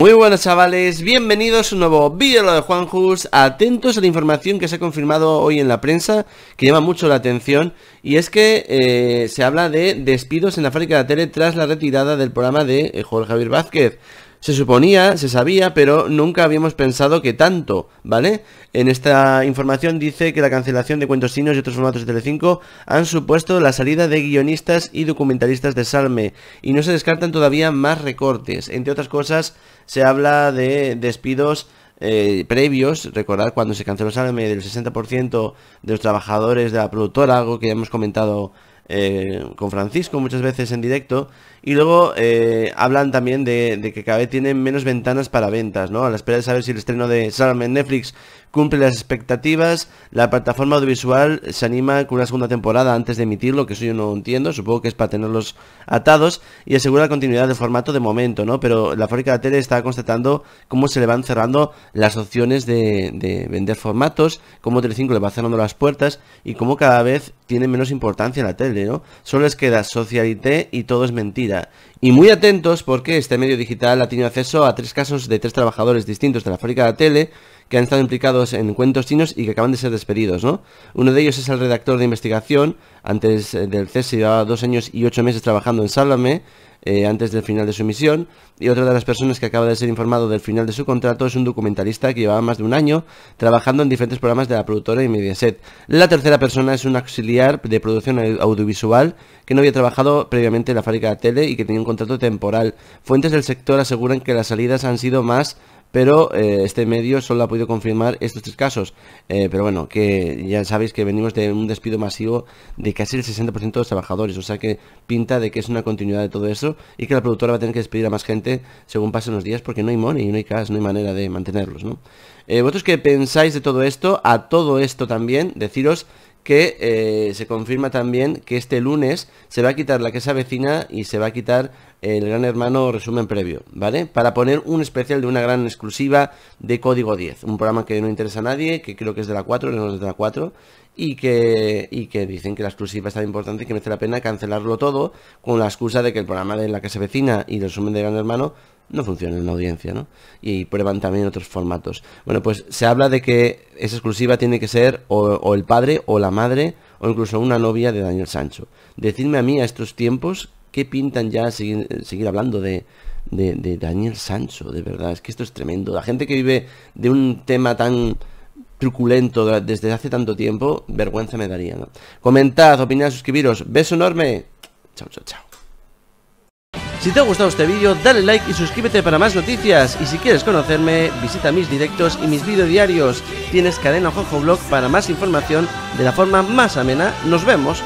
Muy buenas chavales, bienvenidos a un nuevo vídeo de Juan Juanjus, atentos a la información que se ha confirmado hoy en la prensa, que llama mucho la atención, y es que eh, se habla de despidos en la fábrica de la tele tras la retirada del programa de eh, Jorge Javier Vázquez. Se suponía, se sabía, pero nunca habíamos pensado que tanto, ¿vale? En esta información dice que la cancelación de cuentos chinos y otros formatos de Telecinco han supuesto la salida de guionistas y documentalistas de Salme y no se descartan todavía más recortes. Entre otras cosas, se habla de despidos eh, previos, recordar cuando se canceló Salme del 60% de los trabajadores de la productora, algo que ya hemos comentado eh, con Francisco muchas veces en directo. Y luego eh, hablan también de, que cada vez tienen menos ventanas para ventas, ¿no? A la espera de saber si el estreno de Salmen en Netflix cumple las expectativas. La plataforma audiovisual se anima con una segunda temporada antes de emitirlo, que eso yo no entiendo. Supongo que es para tenerlos atados y asegura la continuidad del formato de momento, ¿no? Pero la fábrica de la tele está constatando cómo se le van cerrando las opciones de, vender formatos, cómo 35 le va cerrando las puertas y cómo cada vez tiene menos importancia la tele solo les queda Socialité y todo es mentira. Y muy atentos porque este medio digital ha tenido acceso a tres casos de tres trabajadores distintos de la fábrica de la tele que han estado implicados en cuentos chinos y que acaban de ser despedidos, ¿no? Uno de ellos es el redactor de investigación, antes eh, del cese llevaba dos años y ocho meses trabajando en Sálvame, eh, antes del final de su misión Y otra de las personas que acaba de ser informado del final de su contrato es un documentalista que llevaba más de un año trabajando en diferentes programas de la productora y Mediaset. La tercera persona es un auxiliar de producción audiovisual que no había trabajado previamente en la fábrica de tele y que tenía un contrato temporal. Fuentes del sector aseguran que las salidas han sido más pero eh, este medio solo ha podido confirmar estos tres casos. Eh, pero bueno, que ya sabéis que venimos de un despido masivo de casi el 60% de los trabajadores, o sea que pinta de que es una continuidad de todo eso y que la productora va a tener que despedir a más gente según pasen los días porque no hay money, no hay cash, no hay manera de mantenerlos, ¿no? Eh, ¿Vosotros qué pensáis de todo esto? A todo esto también, deciros que eh, se confirma también que este lunes se va a quitar la casa vecina y se va a quitar el Gran Hermano resumen previo, ¿vale? Para poner un especial de una gran exclusiva de Código 10, un programa que no interesa a nadie, que creo que es de la 4, no es de la 4, y que, dicen que la exclusiva es tan importante que merece la pena cancelarlo todo con la excusa de que el programa de La que se vecina y el sumen de Gran Hermano no funciona en la audiencia, ¿no? Y prueban también otros formatos. Bueno, pues se habla de que esa exclusiva tiene que ser o, el padre o la madre o incluso una novia de Daniel Sancho. Decidme a mí a estos tiempos qué pintan ya seguir, seguir hablando de, de Daniel Sancho, de verdad. Es que esto es tremendo. La gente que vive de un tema tan truculento desde hace tanto tiempo, vergüenza me daría, ¿no? Comentad, opinad, suscribiros. Beso enorme. Chao, chao, chao. Si te ha gustado este vídeo, dale like y suscríbete para más noticias. Y si quieres conocerme, visita mis directos y mis vídeos diarios. Tienes cadena Jojo Blog para más información de la forma más amena. Nos vemos.